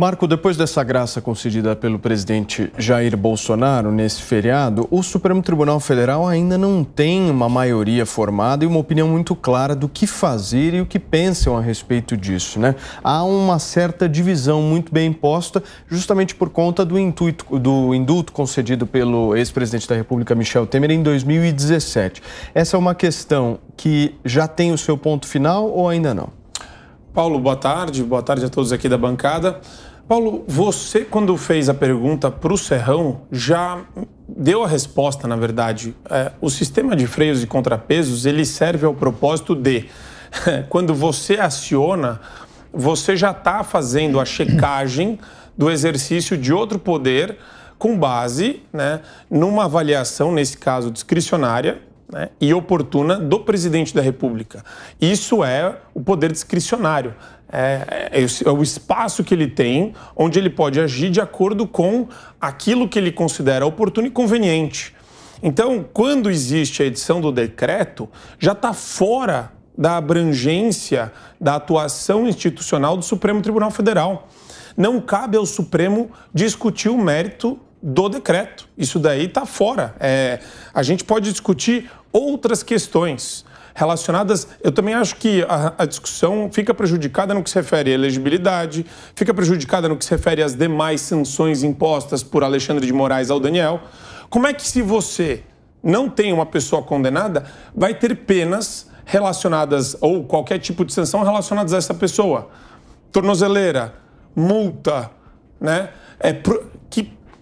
Marco, depois dessa graça concedida pelo presidente Jair Bolsonaro nesse feriado, o Supremo Tribunal Federal ainda não tem uma maioria formada e uma opinião muito clara do que fazer e o que pensam a respeito disso, né? Há uma certa divisão muito bem posta, justamente por conta do, intuito, do indulto concedido pelo ex-presidente da República Michel Temer em 2017. Essa é uma questão que já tem o seu ponto final ou ainda não? Paulo, boa tarde. Boa tarde a todos aqui da bancada. Paulo, você, quando fez a pergunta para o Serrão, já deu a resposta, na verdade. É, o sistema de freios e contrapesos ele serve ao propósito de, quando você aciona, você já está fazendo a checagem do exercício de outro poder com base né, numa avaliação, nesse caso discricionária, né, e oportuna do presidente da República. Isso é o poder discricionário. É, é, é, o espaço que ele tem, onde ele pode agir de acordo com aquilo que ele considera oportuno e conveniente. Então, quando existe a edição do decreto, já está fora da abrangência da atuação institucional do Supremo Tribunal Federal. Não cabe ao Supremo discutir o mérito do decreto. Isso daí está fora. É, a gente pode discutir outras questões relacionadas. Eu também acho que a, a, discussão fica prejudicada no que se refere à elegibilidade, fica prejudicada no que se refere às demais sanções impostas por Alexandre de Moraes ao Daniel. Como é que, se você não tem uma pessoa condenada, vai ter penas relacionadas ou qualquer tipo de sanção relacionadas a essa pessoa? Tornozeleira, multa, né? É, pro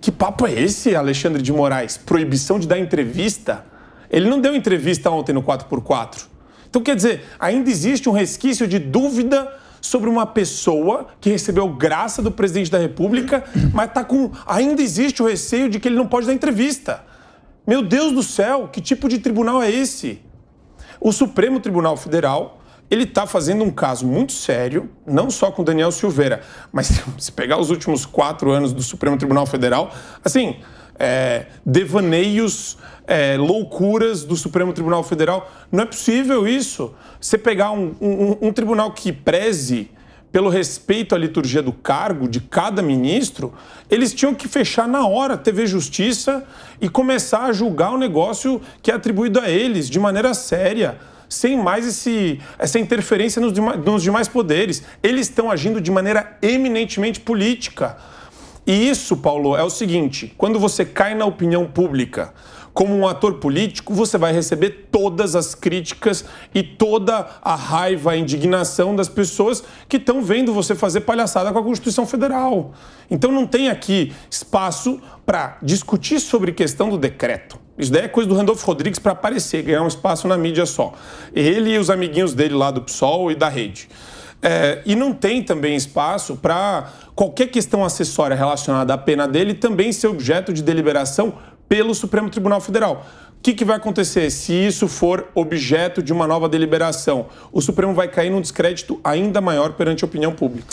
que papo é esse, Alexandre de Moraes? Proibição de dar entrevista? Ele não deu entrevista ontem no 4x4. Então, quer dizer, ainda existe um resquício de dúvida sobre uma pessoa que recebeu graça do presidente da República, mas tá com ainda existe o receio de que ele não pode dar entrevista. Meu Deus do céu, que tipo de tribunal é esse? O Supremo Tribunal Federal ele está fazendo um caso muito sério, não só com Daniel Silveira, mas se pegar os últimos quatro anos do Supremo Tribunal Federal, assim, é, devaneios, é, loucuras do Supremo Tribunal Federal. Não é possível isso. Você pegar um, um, um tribunal que preze pelo respeito à liturgia do cargo de cada ministro, eles tinham que fechar na hora a TV Justiça e começar a julgar o negócio que é atribuído a eles de maneira séria sem mais esse, essa interferência nos, nos demais poderes. Eles estão agindo de maneira eminentemente política. E isso, Paulo, é o seguinte: quando você cai na opinião pública como um ator político, você vai receber todas as críticas e toda a raiva, a indignação das pessoas que estão vendo você fazer palhaçada com a Constituição Federal. Então não tem aqui espaço para discutir sobre questão do decreto. Isso daí é coisa do Randolfo Rodrigues para aparecer, ganhar um espaço na mídia só. Ele e os amiguinhos dele lá do PSOL e da rede. É, e não tem também espaço para qualquer questão acessória relacionada à pena dele também ser objeto de deliberação pelo Supremo Tribunal Federal. O que, que, vai acontecer se isso for objeto de uma nova deliberação? O Supremo vai cair num descrédito ainda maior perante a opinião pública.